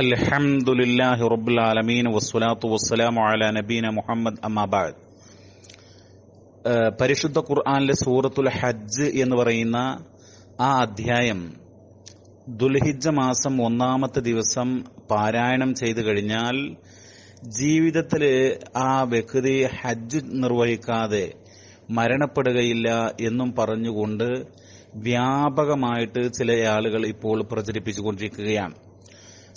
അൽഹംദുലില്ലാഹി റബ്ബിൽ ആലമീൻ വസ്സലാത്തു വസ്സലാമു അലാ നബീന മുഹമ്മദ് അമ്മാബാദ് പരിശുദ്ധ ഖുർആനിലെ സൂറത്തുൽ ഹജ്ജ് എന്ന് പറയുന്ന ആ അധ്യായം ദുൽഹിജ്ജ മാസം ഒന്നാമത്തെ ദിവസം പാരായണം ചെയ്തു കഴിഞ്ഞാൽ ജീവിതത്തിൽ ആ വ്യക്തി ഹജ്ജ് നിർവഹിക്കാതെ മരണപ്പെടുകയില്ല എന്നും പറഞ്ഞുകൊണ്ട് വ്യാപകമായിട്ട് ചില ആളുകൾ ഇപ്പോൾ പ്രചരിപ്പിച്ചുകൊണ്ടിരിക്കുകയാണ്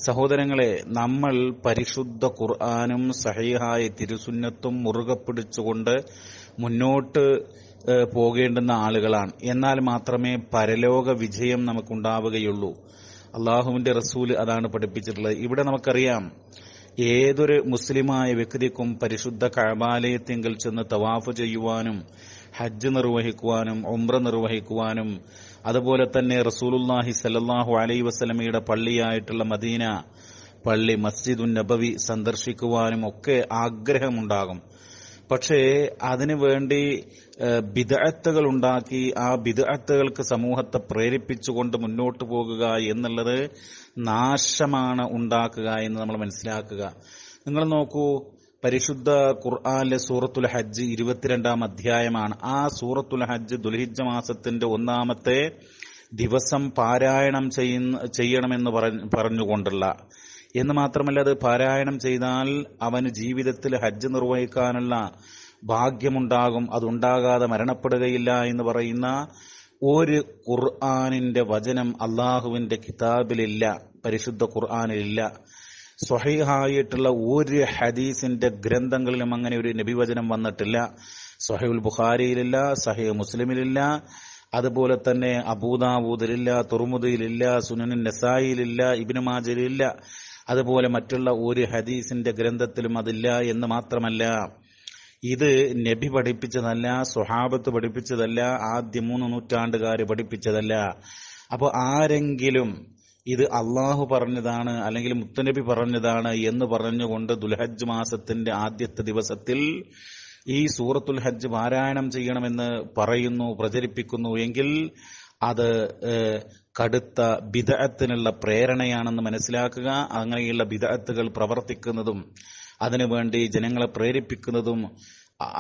സഹോദരങ്ങളെ നമ്മൾ പരിശുദ്ധ ഖുർആാനും സഹീഹായ തിരുസുന്നത്തും മുറുകെ പിടിച്ചുകൊണ്ട് മുന്നോട്ട് പോകേണ്ടുന്ന ആളുകളാണ് എന്നാൽ മാത്രമേ പരലോക വിജയം നമുക്കുണ്ടാവുകയുള്ളൂ അള്ളാഹുവിന്റെ റസൂൽ അതാണ് പഠിപ്പിച്ചിട്ടുള്ളത് ഇവിടെ നമുക്കറിയാം ഏതൊരു മുസ്ലിമായ വ്യക്തിക്കും പരിശുദ്ധ കഴബാലയത്തെങ്കിൽ ചെന്ന് തവാഫ് ചെയ്യുവാനും ഹജ്ജ് നിർവഹിക്കുവാനും ഉംറ നിർവഹിക്കുവാനും അതുപോലെ തന്നെ റസൂലുല്ലാഹി സല്ലാഹു അലൈ വസ്ലമയുടെ പള്ളിയായിട്ടുള്ള മദീന പള്ളി മസ്ജിദുൻ നബവി സന്ദർശിക്കുവാനും ഒക്കെ ആഗ്രഹമുണ്ടാകും പക്ഷേ അതിനു വേണ്ടി ബിദഅത്തുകൾ ഉണ്ടാക്കി ആ ബിദഅത്തുകൾക്ക് സമൂഹത്തെ പ്രേരിപ്പിച്ചുകൊണ്ട് മുന്നോട്ട് പോകുക എന്നുള്ളത് നാശമാണ് ഉണ്ടാക്കുക എന്ന് നമ്മൾ മനസ്സിലാക്കുക നിങ്ങൾ നോക്കൂ പരിശുദ്ധ ഖുർആാനിലെ സൂറത്തുൽ ഹജ്ജ് ഇരുപത്തിരണ്ടാം അധ്യായമാണ് ആ സൂറത്തുൽ ഹജ്ജ് ദുൽഹിജ്ജ മാസത്തിന്റെ ഒന്നാമത്തെ ദിവസം പാരായണം ചെയ്യുന്ന ചെയ്യണമെന്ന് പറഞ്ഞുകൊണ്ടുള്ള എന്ന് മാത്രമല്ല അത് പാരായണം ചെയ്താൽ അവന് ജീവിതത്തിൽ ഹജ്ജ് നിർവഹിക്കാനുള്ള ഭാഗ്യമുണ്ടാകും അതുണ്ടാകാതെ മരണപ്പെടുകയില്ല എന്ന് പറയുന്ന ഒരു ഖുർആാനിന്റെ വചനം അള്ളാഹുവിന്റെ കിതാബിലില്ല പരിശുദ്ധ ഖുർആാനിലില്ല സ്വഹീഹായിട്ടുള്ള ഒരു ഹദീസിന്റെ ഗ്രന്ഥങ്ങളിലും അങ്ങനെ ഒരു നബിവചനം വന്നിട്ടില്ല ഉൽ ബുഖാരിയിലില്ല സഹീ മുസ്ലിമിലില്ല അതുപോലെ തന്നെ അബൂദാബൂദിലില്ല തുർമുദിയിലില്ല സുനൻ നസായിലില്ല ഇബിന് മാജിലില്ല അതുപോലെ മറ്റുള്ള ഒരു ഹദീസിന്റെ ഗ്രന്ഥത്തിലും അതില്ല എന്ന് മാത്രമല്ല ഇത് നബി പഠിപ്പിച്ചതല്ല സ്വഹാബത്ത് പഠിപ്പിച്ചതല്ല ആദ്യ മൂന്ന് നൂറ്റാണ്ടുകാർ പഠിപ്പിച്ചതല്ല അപ്പോൾ ആരെങ്കിലും ഇത് അള്ളാഹു പറഞ്ഞതാണ് അല്ലെങ്കിൽ മുത്തനബി പറഞ്ഞതാണ് എന്ന് പറഞ്ഞുകൊണ്ട് ദുൽഹജ് മാസത്തിന്റെ ആദ്യത്തെ ദിവസത്തിൽ ഈ സൂറത്തുൽ ഹജ്ജ് പാരായണം ചെയ്യണമെന്ന് പറയുന്നു പ്രചരിപ്പിക്കുന്നു എങ്കിൽ അത് കടുത്ത ബിദഅത്തിനുള്ള പ്രേരണയാണെന്ന് മനസ്സിലാക്കുക അങ്ങനെയുള്ള ബിദഅത്തുകൾ പ്രവർത്തിക്കുന്നതും അതിനുവേണ്ടി ജനങ്ങളെ പ്രേരിപ്പിക്കുന്നതും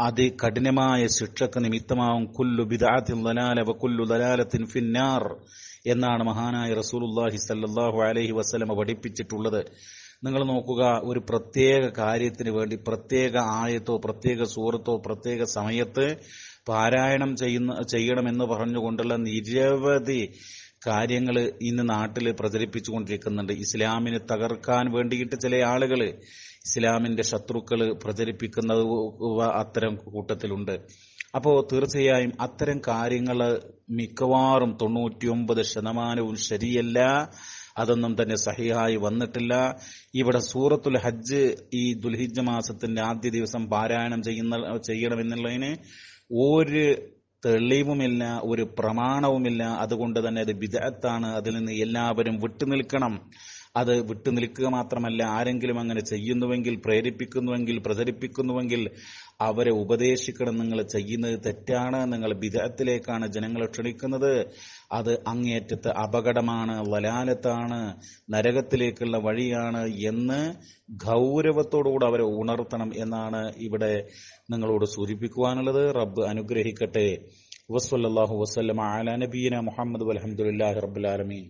അത് കഠിനമായ ശിക്ഷക്ക് നിമിത്തമാവും കുല്ലു ബിദാത്തിൽ ദലാല വ കുല്ലു ദലാലത്തിൻ ഫിന്നാർ എന്നാണ് മഹാനായ റസൂലുല്ലാഹി സല്ലാഹു അലഹി വസ്ലമ പഠിപ്പിച്ചിട്ടുള്ളത് നിങ്ങൾ നോക്കുക ഒരു പ്രത്യേക കാര്യത്തിന് വേണ്ടി പ്രത്യേക ആയത്തോ പ്രത്യേക സൂറത്തോ പ്രത്യേക സമയത്ത് പാരായണം ചെയ്യുന്ന ചെയ്യണമെന്ന് പറഞ്ഞുകൊണ്ടുള്ള നിരവധി കാര്യങ്ങൾ ഇന്ന് നാട്ടിൽ പ്രചരിപ്പിച്ചുകൊണ്ടിരിക്കുന്നുണ്ട് ഇസ്ലാമിനെ തകർക്കാൻ വേണ്ടിയിട്ട് ചില ആളുകൾ ഇസ്ലാമിന്റെ ശത്രുക്കൾ പ്രചരിപ്പിക്കുന്നത് അത്തരം കൂട്ടത്തിലുണ്ട് അപ്പോൾ തീർച്ചയായും അത്തരം കാര്യങ്ങൾ മിക്കവാറും തൊണ്ണൂറ്റിയൊമ്പത് ശതമാനവും ശരിയല്ല അതൊന്നും തന്നെ സഹിഹായി വന്നിട്ടില്ല ഇവിടെ സൂറത്തുൽ ഹജ്ജ് ഈ ദുൽഹിജ് മാസത്തിന്റെ ആദ്യ ദിവസം പാരായണം ചെയ്യുന്ന ചെയ്യണമെന്നുള്ളതിന് ഒരു തെളിവുമില്ല ഒരു പ്രമാണവുമില്ല അതുകൊണ്ട് തന്നെ അത് വിദഗ്ധാണ് അതിൽ നിന്ന് എല്ലാവരും വിട്ടുനിൽക്കണം അത് വിട്ടുനിൽക്കുക മാത്രമല്ല ആരെങ്കിലും അങ്ങനെ ചെയ്യുന്നുവെങ്കിൽ പ്രേരിപ്പിക്കുന്നുവെങ്കിൽ പ്രചരിപ്പിക്കുന്നുവെങ്കിൽ അവരെ ഉപദേശിക്കണം നിങ്ങൾ ചെയ്യുന്നത് തെറ്റാണ് നിങ്ങൾ വിധത്തിലേക്കാണ് ജനങ്ങളെ ക്ഷണിക്കുന്നത് അത് അങ്ങേറ്റത്തെ അപകടമാണ് വലാലത്താണ് നരകത്തിലേക്കുള്ള വഴിയാണ് എന്ന് ഗൗരവത്തോടുകൂടെ അവരെ ഉണർത്തണം എന്നാണ് ഇവിടെ നിങ്ങളോട് സൂചിപ്പിക്കുവാനുള്ളത് റബ്ബ് അനുഗ്രഹിക്കട്ടെ വസ്വല്ലാഹു വസ്ലം ആല നബീന മുഹമ്മദ് അലഹമുല്ലാ റബ്ബുലാലമീൻ